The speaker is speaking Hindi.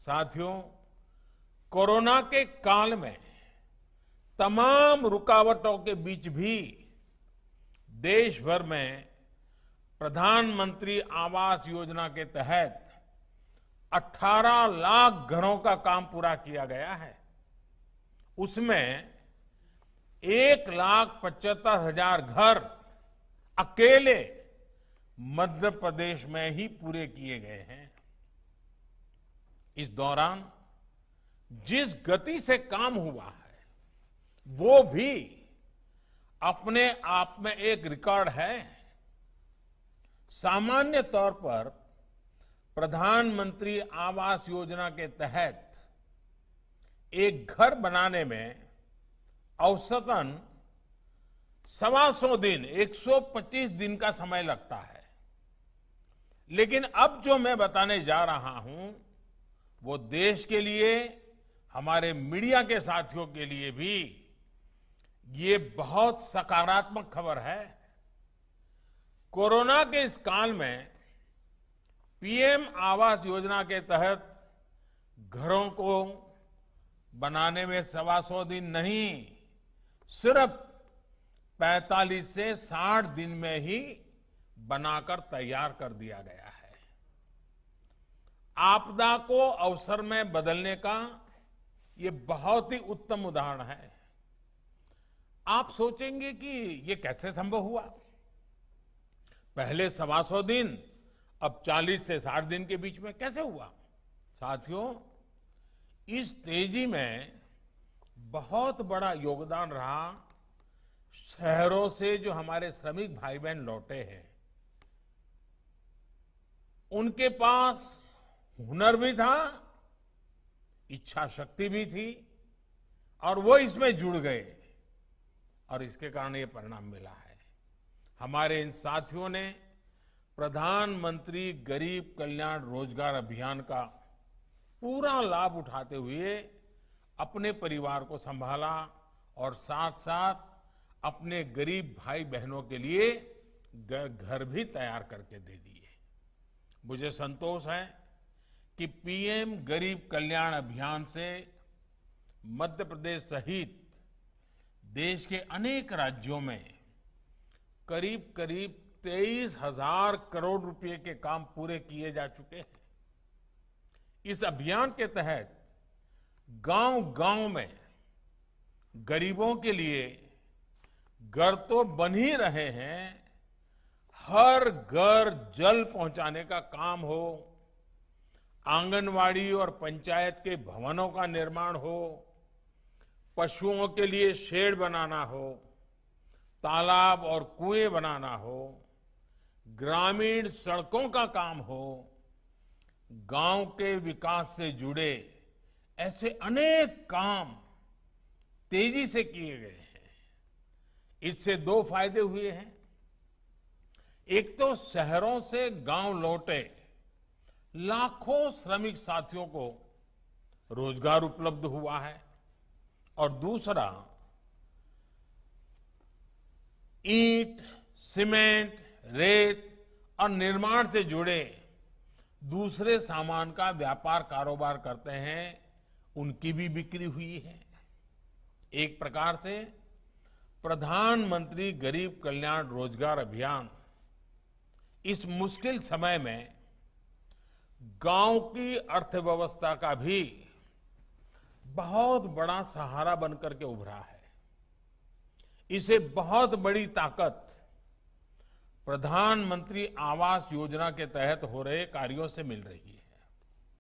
साथियों कोरोना के काल में तमाम रुकावटों के बीच भी देश भर में प्रधानमंत्री आवास योजना के तहत 18 लाख घरों का काम पूरा किया गया है उसमें एक लाख पचहत्तर हजार घर अकेले मध्य प्रदेश में ही पूरे किए गए हैं इस दौरान जिस गति से काम हुआ है वो भी अपने आप में एक रिकॉर्ड है सामान्य तौर पर प्रधानमंत्री आवास योजना के तहत एक घर बनाने में औसतन सवा सौ दिन 125 दिन का समय लगता है लेकिन अब जो मैं बताने जा रहा हूं वो देश के लिए हमारे मीडिया के साथियों के लिए भी ये बहुत सकारात्मक खबर है कोरोना के इस काल में पीएम आवास योजना के तहत घरों को बनाने में सवा सौ दिन नहीं सिर्फ 45 से 60 दिन में ही बनाकर तैयार कर दिया गया है आपदा को अवसर में बदलने का ये बहुत ही उत्तम उदाहरण है आप सोचेंगे कि ये कैसे संभव हुआ पहले सवा सौ दिन अब 40 से 60 दिन के बीच में कैसे हुआ साथियों इस तेजी में बहुत बड़ा योगदान रहा शहरों से जो हमारे श्रमिक भाई बहन लौटे हैं उनके पास हुनर भी था इच्छा शक्ति भी थी और वो इसमें जुड़ गए और इसके कारण ये परिणाम मिला है हमारे इन साथियों ने प्रधानमंत्री गरीब कल्याण रोजगार अभियान का पूरा लाभ उठाते हुए अपने परिवार को संभाला और साथ साथ अपने गरीब भाई बहनों के लिए घर भी तैयार करके दे दिए मुझे संतोष है कि पीएम गरीब कल्याण अभियान से मध्य प्रदेश सहित देश के अनेक राज्यों में करीब करीब तेईस हजार करोड़ रुपए के काम पूरे किए जा चुके हैं इस अभियान के तहत गांव गांव में गरीबों के लिए घर तो बन ही रहे हैं हर घर जल पहुंचाने का काम हो आंगनवाड़ी और पंचायत के भवनों का निर्माण हो पशुओं के लिए शेड बनाना हो तालाब और कुएं बनाना हो ग्रामीण सड़कों का काम हो गांव के विकास से जुड़े ऐसे अनेक काम तेजी से किए गए हैं इससे दो फायदे हुए हैं एक तो शहरों से गांव लौटे लाखों श्रमिक साथियों को रोजगार उपलब्ध हुआ है और दूसरा ईट सीमेंट रेत और निर्माण से जुड़े दूसरे सामान का व्यापार कारोबार करते हैं उनकी भी बिक्री हुई है एक प्रकार से प्रधानमंत्री गरीब कल्याण रोजगार अभियान इस मुश्किल समय में गांव की अर्थव्यवस्था का भी बहुत बड़ा सहारा बनकर के उभरा है इसे बहुत बड़ी ताकत प्रधानमंत्री आवास योजना के तहत हो रहे कार्यों से मिल रही है